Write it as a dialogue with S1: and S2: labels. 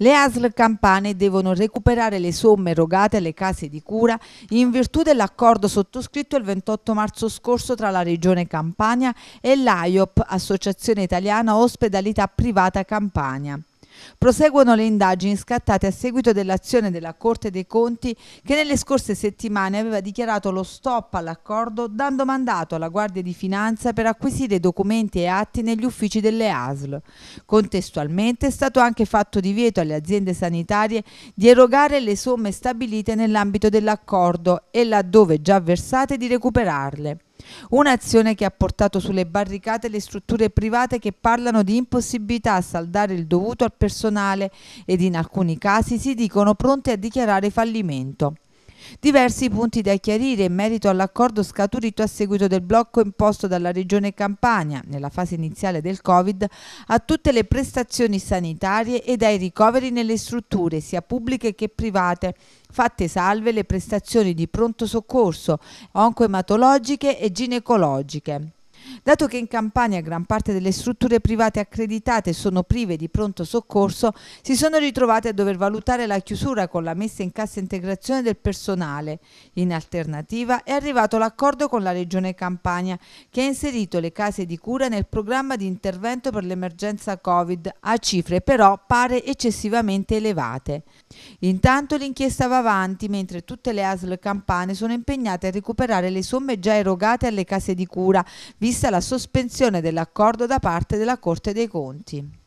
S1: Le ASL campane devono recuperare le somme erogate alle case di cura in virtù dell'accordo sottoscritto il 28 marzo scorso tra la Regione Campania e l'AIOP, Associazione Italiana Ospedalità Privata Campania. Proseguono le indagini scattate a seguito dell'azione della Corte dei Conti che nelle scorse settimane aveva dichiarato lo stop all'accordo dando mandato alla Guardia di Finanza per acquisire documenti e atti negli uffici delle ASL. Contestualmente è stato anche fatto divieto alle aziende sanitarie di erogare le somme stabilite nell'ambito dell'accordo e laddove già versate di recuperarle. Un'azione che ha portato sulle barricate le strutture private che parlano di impossibilità a saldare il dovuto al personale ed in alcuni casi si dicono pronte a dichiarare fallimento. Diversi punti da chiarire in merito all'accordo scaturito a seguito del blocco imposto dalla Regione Campania, nella fase iniziale del Covid, a tutte le prestazioni sanitarie ed ai ricoveri nelle strutture, sia pubbliche che private, fatte salve le prestazioni di pronto soccorso, oncoematologiche e ginecologiche. Dato che in Campania gran parte delle strutture private accreditate sono prive di pronto soccorso, si sono ritrovate a dover valutare la chiusura con la messa in cassa integrazione del personale. In alternativa è arrivato l'accordo con la Regione Campania che ha inserito le case di cura nel programma di intervento per l'emergenza Covid a cifre però pare eccessivamente elevate. Intanto l'inchiesta va avanti mentre tutte le ASL campane sono impegnate a recuperare le somme già erogate alle case di cura, vista la sospensione dell'accordo da parte della Corte dei Conti.